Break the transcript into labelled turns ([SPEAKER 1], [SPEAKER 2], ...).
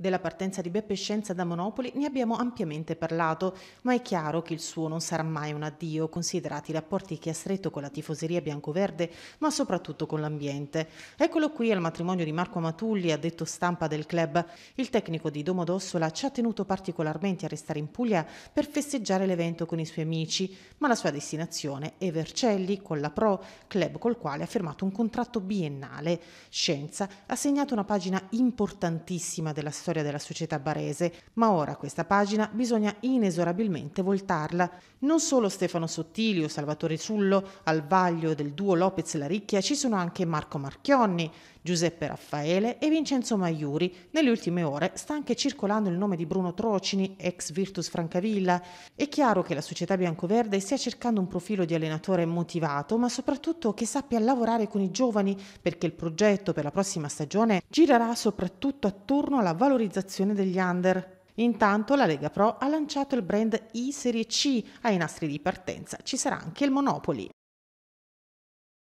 [SPEAKER 1] Della partenza di Beppe Scienza da Monopoli ne abbiamo ampiamente parlato, ma è chiaro che il suo non sarà mai un addio, considerati i rapporti che ha stretto con la tifoseria biancoverde, ma soprattutto con l'ambiente. Eccolo qui al matrimonio di Marco Matulli, addetto stampa del club. Il tecnico di Domodossola ci ha tenuto particolarmente a restare in Puglia per festeggiare l'evento con i suoi amici, ma la sua destinazione è Vercelli con la Pro, club col quale ha firmato un contratto biennale. Scienza ha segnato una pagina importantissima della storia storia della società barese, ma ora questa pagina bisogna inesorabilmente voltarla. Non solo Stefano Sottili o Salvatore Sullo, al vaglio del duo Lopez Laricchia ci sono anche Marco Marchionni, Giuseppe Raffaele e Vincenzo Maiuri. Nelle ultime ore sta anche circolando il nome di Bruno Trocini, ex Virtus Francavilla. È chiaro che la società biancoverde stia cercando un profilo di allenatore motivato, ma soprattutto che sappia lavorare con i giovani, perché il progetto per la prossima stagione girerà soprattutto attorno alla valorizzazione valorizzazione degli under. Intanto la Lega Pro ha lanciato il brand I Serie C ai nastri di partenza. Ci sarà anche il Monopoli.